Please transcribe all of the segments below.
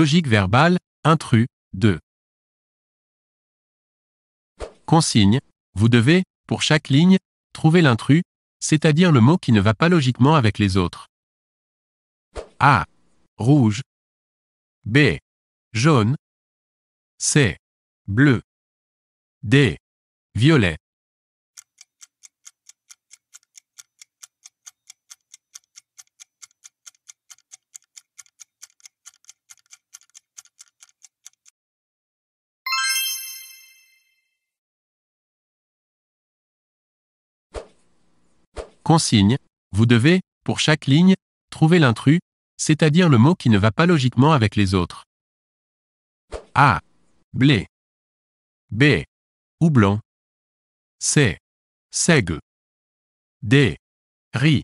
Logique verbale, intrus, 2. Consigne. Vous devez, pour chaque ligne, trouver l'intrus, c'est-à-dire le mot qui ne va pas logiquement avec les autres. A. Rouge. B. Jaune. C. Bleu. D. Violet. Consigne. Vous devez, pour chaque ligne, trouver l'intrus, c'est-à-dire le mot qui ne va pas logiquement avec les autres. A. Blé. B. Houblon. C. Sègue. D. Riz.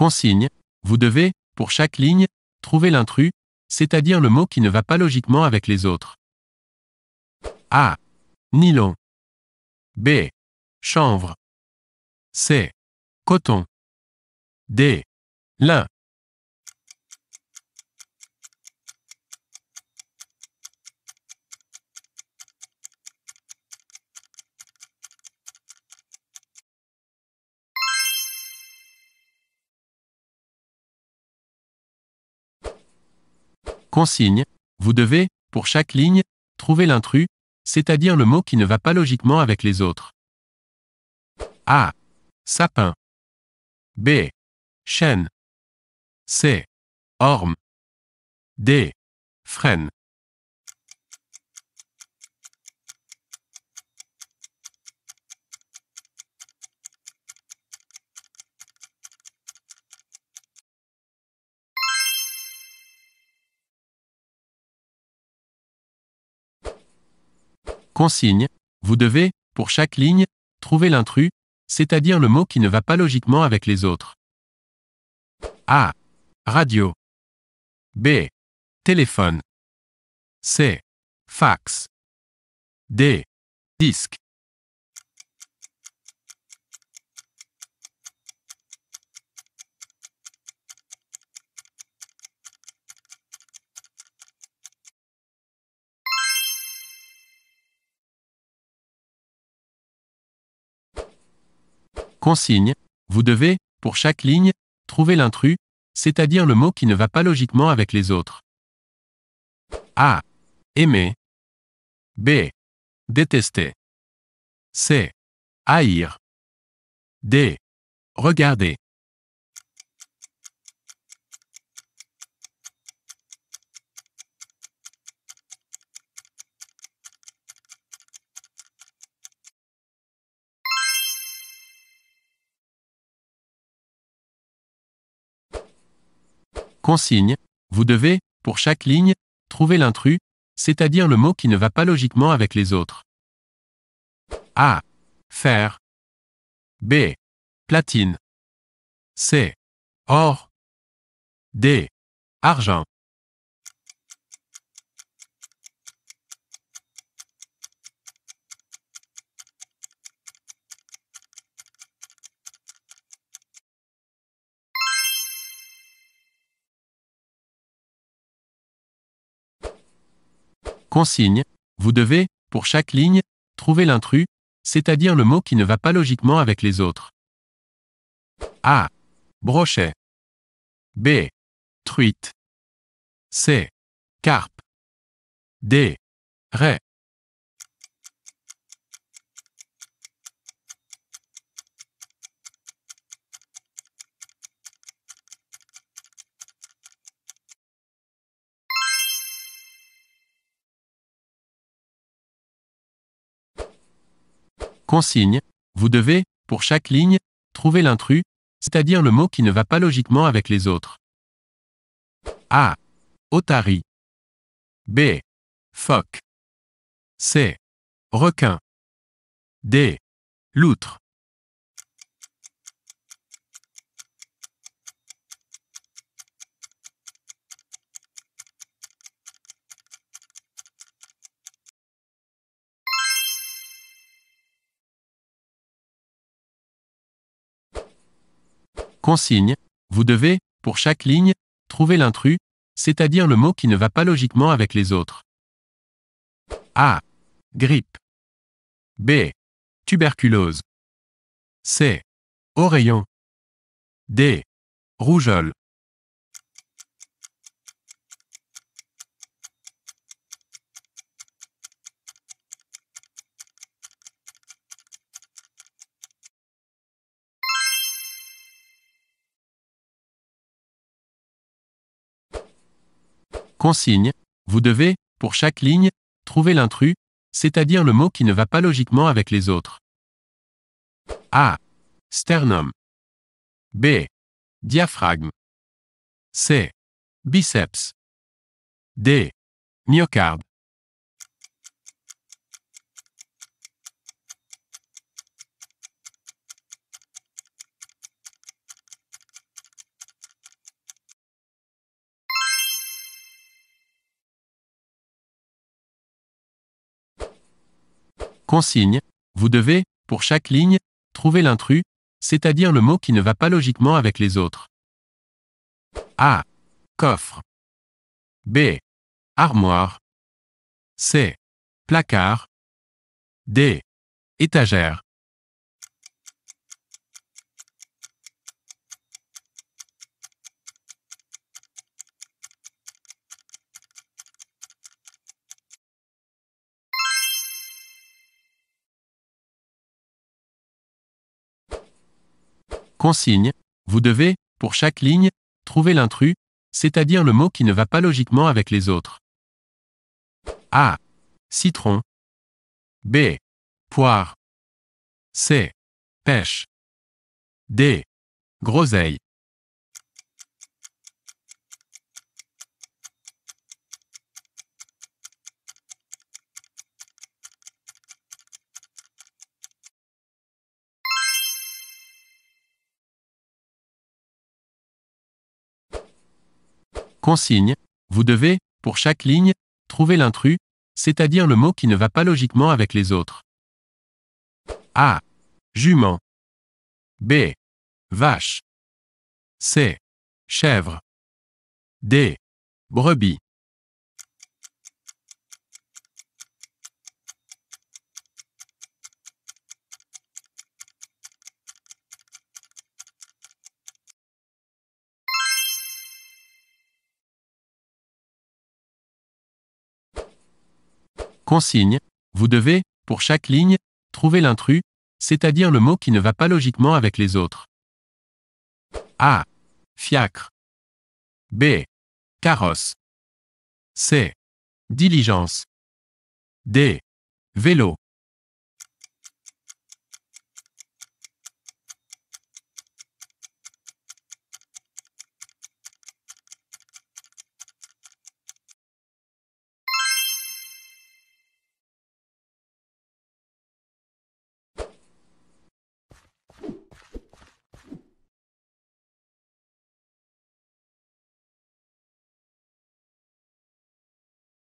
Consigne. Vous devez, pour chaque ligne, trouver l'intrus, c'est-à-dire le mot qui ne va pas logiquement avec les autres. A. Nylon. B. Chanvre. C. Coton. D. Lin. Consigne. Vous devez, pour chaque ligne, trouver l'intrus, c'est-à-dire le mot qui ne va pas logiquement avec les autres. A. Sapin. B. Chêne. C. Orme. D. Frêne. Consigne, vous devez, pour chaque ligne, trouver l'intrus, c'est-à-dire le mot qui ne va pas logiquement avec les autres. A. Radio. B. Téléphone. C. Fax. D. Disque. Consigne, vous devez, pour chaque ligne, trouver l'intrus, c'est-à-dire le mot qui ne va pas logiquement avec les autres. A. Aimer. B. Détester. C. Haïr. D. Regarder. Consigne, vous devez, pour chaque ligne, trouver l'intrus, c'est-à-dire le mot qui ne va pas logiquement avec les autres. A. Fer. B. Platine. C. Or. D. Argent. Consigne. Vous devez, pour chaque ligne, trouver l'intrus, c'est-à-dire le mot qui ne va pas logiquement avec les autres. A. Brochet. B. Truite. C. Carpe. D. Ray. Consigne, vous devez, pour chaque ligne, trouver l'intrus, c'est-à-dire le mot qui ne va pas logiquement avec les autres. A. Otari. B. Phoque. C. Requin. D. Loutre. Consigne, vous devez, pour chaque ligne, trouver l'intrus, c'est-à-dire le mot qui ne va pas logiquement avec les autres. A. Grippe. B. Tuberculose. C. Oreillon. D. Rougeole. Consigne. Vous devez, pour chaque ligne, trouver l'intrus, c'est-à-dire le mot qui ne va pas logiquement avec les autres. A. Sternum. B. Diaphragme. C. Biceps. D. Myocarde. Consigne, vous devez, pour chaque ligne, trouver l'intrus, c'est-à-dire le mot qui ne va pas logiquement avec les autres. A. Coffre. B. Armoire. C. Placard. D. Étagère. Consigne. Vous devez, pour chaque ligne, trouver l'intrus, c'est-à-dire le mot qui ne va pas logiquement avec les autres. A. Citron. B. Poire. C. Pêche. D. Groseille. Consigne, vous devez, pour chaque ligne, trouver l'intrus, c'est-à-dire le mot qui ne va pas logiquement avec les autres. A. Jument. B. Vache. C. Chèvre. D. Brebis. Consigne, vous devez, pour chaque ligne, trouver l'intrus, c'est-à-dire le mot qui ne va pas logiquement avec les autres. A. Fiacre. B. Carrosse. C. Diligence. D. Vélo.